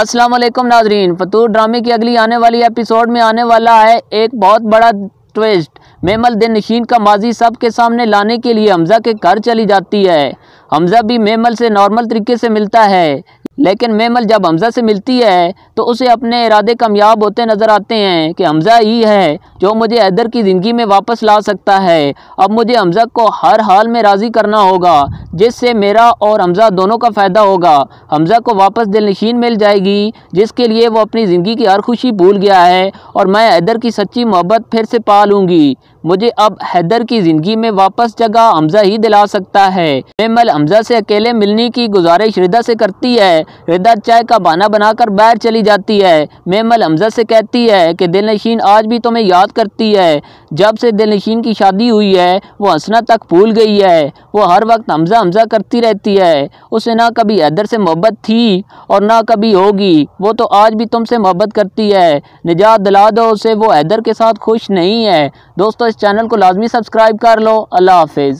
अस्सलाम वालेकुम नाजरीन फतूर ड्रामे की अगली आने वाली एपिसोड में आने वाला है एक बहुत बड़ा ट्विस्ट मेमल दिन नशीन का माजी सब के सामने लाने के लिए हमजा के घर चली जाती है हमजा भी मेमल से नॉर्मल तरीके से मिलता है लेकिन मेमल जब हमज़ा से मिलती है तो उसे अपने इरादे कामयाब होते नज़र आते हैं कि हमज़ा ही है जो मुझे हैदर की ज़िंदगी में वापस ला सकता है अब मुझे हमज़ा को हर हाल में राज़ी करना होगा जिससे मेरा और हमज़ा दोनों का फ़ायदा होगा हमज़ा को वापस दिलनशीन मिल जाएगी जिसके लिए वो अपनी ज़िंदगी की हर खुशी भूल गया है और मैं हैदर की सच्ची मोहब्बत फिर से पा लूँगी मुझे अब हैदर की ज़िंदगी में वापस जगह हमजा ही दिला सकता है मेमल हमजा से अकेले मिलने की गुजारिश रिदा से करती है रिदा चाय का बहाना बनाकर बाहर चली जाती है मेमल हमजा से कहती है कि दिल नशीन आज भी तुम्हें याद करती है जब से दिल नशीन की शादी हुई है वो हंसना तक भूल गई है वो हर वक्त हमजा हमजा करती रहती है उसे ना कभी हैदर से मोहब्बत थी और ना कभी होगी वो तो आज भी तुमसे मोहब्बत करती है निजात दिला दो उसे वो हैदर के साथ खुश नहीं है दोस्तों इस चैनल को लाजमी सब्सक्राइब कर लो अल्लाह हाफिज़